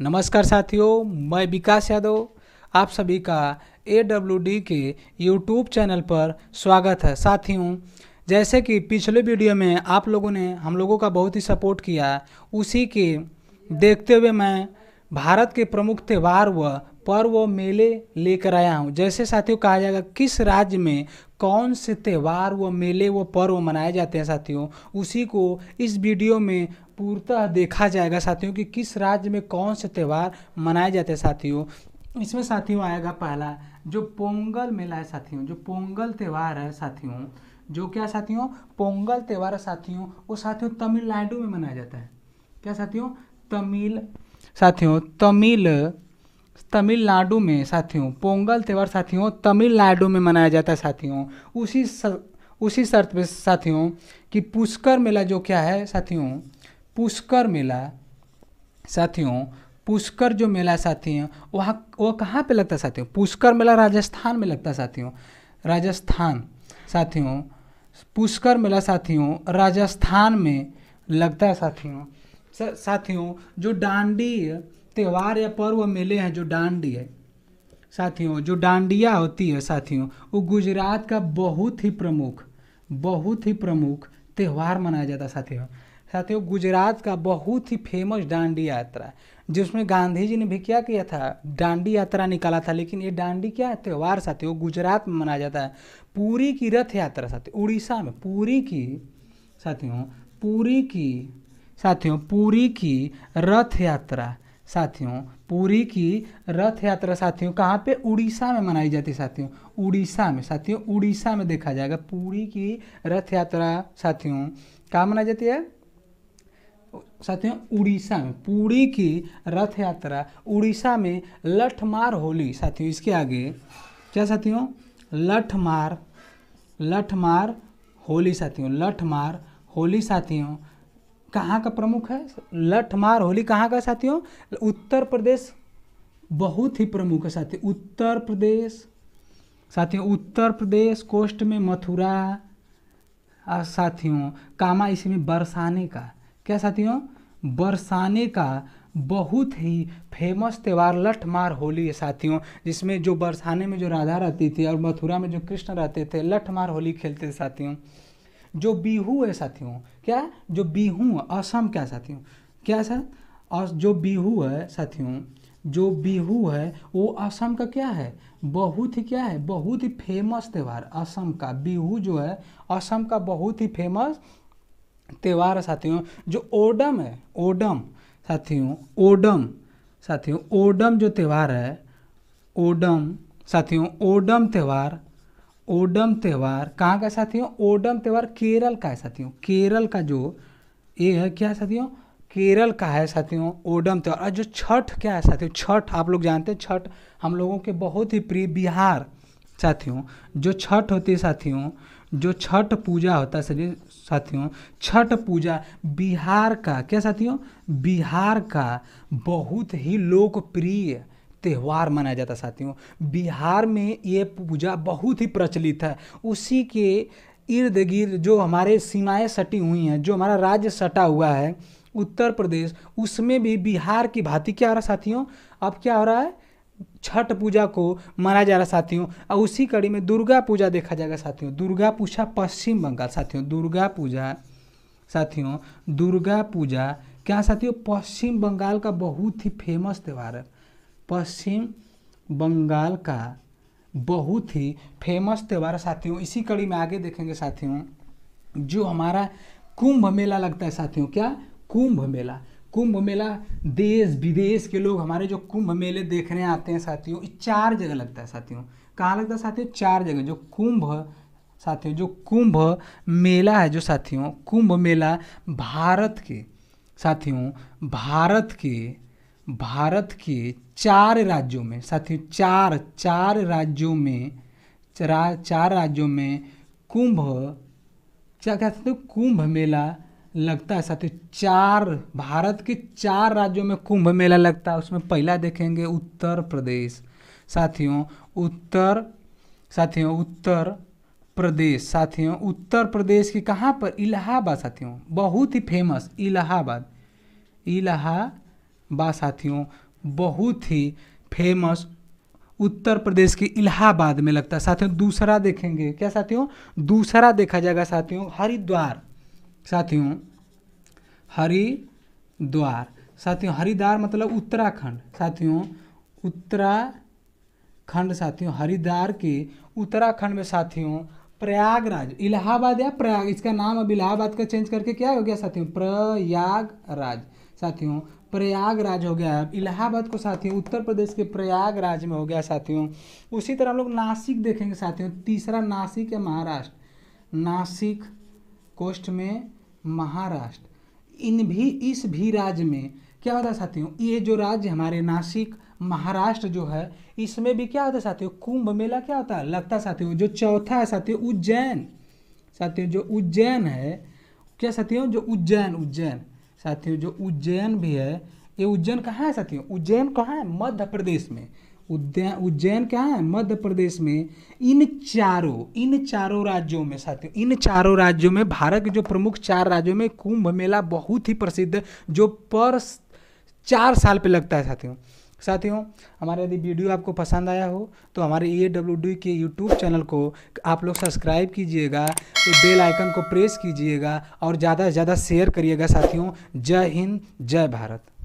नमस्कार साथियों मैं विकास यादव आप सभी का ए के यूट्यूब चैनल पर स्वागत है साथियों जैसे कि पिछले वीडियो में आप लोगों ने हम लोगों का बहुत ही सपोर्ट किया उसी के देखते हुए मैं भारत के प्रमुख त्यौहार व पर्व मेले लेकर आया हूँ जैसे साथियों कहा जाएगा किस राज्य में कौन से त्यौहार व मेले व पर्व मनाए जाते हैं साथियों उसी को इस वीडियो में पूर्तः देखा जाएगा साथियों कि किस राज्य में कौन से त्यौहार मनाए जाते हैं साथियों इसमें साथियों आएगा पहला जो पोंगल मेला है साथियों जो पोंगल त्यौहार है साथियों जो क्या साथियों पोंगल त्यौहार है साथियों वो साथियों तमिलनाडु में मनाया जाता है क्या साथियों तमिल साथियों तमिल तमिलनाडु में साथियों पोंगल त्यौहार साथियों तमिलनाडु में मनाया जाता है साथियों उसी सर, उसी शर्त पे साथियों कि पुष्कर मेला जो क्या है साथियों पुष्कर मेला साथियों पुष्कर जो मेला साथियों वहाँ वो कहाँ पे लगता है साथियों पुष्कर मेला राजस्थान में लगता है साथियों राजस्थान साथियों पुष्कर मेला साथियों राजस्थान में लगता है साथियों साथियों जो डांडी त्यौहार या पर्व मेले हैं जो डांडी है साथियों जो डांडिया होती है साथियों वो गुजरात का बहुत ही प्रमुख बहुत ही प्रमुख त्यौहार मनाया जाता है साथियों साथियों गुजरात का बहुत ही फेमस डांडी यात्रा जिसमें गांधी जी ने भी क्या किया था डांडी यात्रा निकाला था लेकिन ये डांडी क्या है त्यौहार साथियों गुजरात में मनाया जाता है पूरी की रथ यात्रा साथियों उड़ीसा में पूरी की साथियों पूरी की साथियों पूरी की रथ यात्रा साथियों पूरी की रथ यात्रा साथियों कहाँ पे उड़ीसा में मनाई जाती है साथियों उड़ीसा में साथियों उड़ीसा में देखा जाएगा पूरी की रथ यात्रा साथियों कहाँ मनाई जाती है साथियों उड़ीसा में पूरी की रथ यात्रा उड़ीसा में लठमार होली साथियों इसके आगे क्या साथियों लठमार लठमार होली साथियों लठमार होली साथियों कहाँ का प्रमुख है लठमार होली कहाँ का साथियों उत्तर प्रदेश बहुत ही प्रमुख है साथी उत्तर प्रदेश साथियों उत्तर प्रदेश कोस्ट में मथुरा और साथियों कामा इसी में बरसाने का क्या साथियों बरसाने का बहुत ही फेमस त्यौहार लठमार होली है साथियों जिसमें जो बरसाने में जो राधा रहती थी और मथुरा में जो कृष्ण रहते थे लठमार होली खेलते थे साथियों जो बीहू है साथियों क्या जो बीहू असम क्या साथियों क्या सर और जो बीहू है साथियों जो बिहू है वो असम का क्या है बहुत ही क्या है बहुत ही फेमस त्यौहार असम का बिहू जो है असम का बहुत ही फेमस त्यौहार है साथियों जो ओडम है ओडम साथियों ओडम साथियों ओडम जो त्यौहार है ओडम साथियों ओडम त्यौहार ओडम त्यौहार कहाँ का साथियों ओडम त्यौहार केरल का है साथियों केरल का जो ये है क्या साथियों केरल का है साथियों ओडम त्यौहार और जो छठ क्या है साथियों छठ आप लोग जानते हैं छठ हम लोगों के बहुत ही प्रिय बिहार साथियों जो छठ होती है साथियों जो छठ पूजा होता है साथियों छठ पूजा बिहार का क्या साथियों बिहार का बहुत ही लोकप्रिय त्यौहार मनाया जाता है साथियों बिहार में ये पूजा बहुत ही प्रचलित है उसी के इर्द गिर्द जो हमारे सीमाएं सटी हुई हैं जो हमारा राज्य सटा हुआ है उत्तर प्रदेश उसमें भी बिहार की भांति क्या हो रहा है साथियों अब क्या हो रहा है छठ पूजा को मनाया जा रहा साथियों और उसी कड़ी में दुर्गा पूजा देखा जाएगा साथियों दुर्गा पूजा पश्चिम बंगाल साथियों दुर्गा पूजा साथियों दुर्गा पूजा क्या साथियों पश्चिम बंगाल का बहुत ही फेमस त्यौहार है पश्चिम बंगाल का बहुत ही फेमस त्यौहार साथियों इसी कड़ी में आगे देखेंगे साथियों जो हमारा कुंभ मेला लगता है साथियों क्या कुंभ मेला कुंभ मेला देश विदेश के लोग हमारे जो कुंभ मेले देखने आते हैं साथियों चार जगह लगता है साथियों कहाँ लगता है साथियों चार जगह जो कुंभ साथियों जो कुंभ मेला है जो साथियों कुंभ मेला भारत के साथियों भारत के भारत के चार राज्यों में साथियों चार चार राज्यों में चार चार राज्यों में कुंभ क्या कहते हैं कुंभ मेला लगता है साथियों चार भारत के चार राज्यों में कुंभ मेला लगता है उसमें पहला देखेंगे उत्तर प्रदेश साथियों उत्तर साथियों उत्तर प्रदेश साथियों उत्तर प्रदेश के कहाँ पर इलाहाबाद साथियों बहुत ही फेमस इलाहाबाद इलाहा बा साथियों बहुत ही फेमस उत्तर प्रदेश के इलाहाबाद में लगता है साथियों दूसरा देखेंगे क्या साथियों दूसरा देखा जाएगा साथियों हरिद्वार साथियों हरिद्वार साथियों हरिद्वार मतलब उत्तराखंड साथियों उत्तराखंड साथियों हरिद्वार के उत्तराखंड में साथियों प्रयागराज इलाहाबाद या प्रयाग इसका नाम अब इलाहाबाद का चेंज करके क्या हो गया साथियों प्रयागराज साथियों प्रयागराज हो गया है इलाहाबाद को साथियों उत्तर प्रदेश के प्रयागराज में हो गया साथियों उसी तरह हम लोग नासिक देखेंगे साथियों तीसरा नासिक है महाराष्ट्र नासिक कोस्ट में महाराष्ट्र इन भी इस भी राज्य में क्या होता है साथियों ये जो राज्य हमारे नासिक महाराष्ट्र जो है इसमें भी क्या होता है साथियों कुंभ मेला क्या होता है लगता साथियों जो चौथा है साथियों उज्जैन साथियों जो उज्जैन है क्या साथियों जो उज्जैन उज्जैन साथियों जो उज्जैन भी है ये उज्जैन कहाँ है साथियों उज्जैन कहाँ है मध्य प्रदेश में उद्यान उज्जैन कहाँ है मध्य प्रदेश में इन चारों इन चारों राज्यों में साथियों इन चारों राज्यों में भारत के जो प्रमुख चार राज्यों में कुंभ मेला बहुत ही प्रसिद्ध जो पर चार साल पे लगता है साथियों साथियों हमारा यदि वीडियो आपको पसंद आया हो तो हमारे ए डब्ल्यू डी के यूट्यूब चैनल को आप लोग सब्सक्राइब कीजिएगा बेल आइकन को प्रेस कीजिएगा और ज़्यादा से ज़्यादा शेयर करिएगा साथियों जय हिंद जय भारत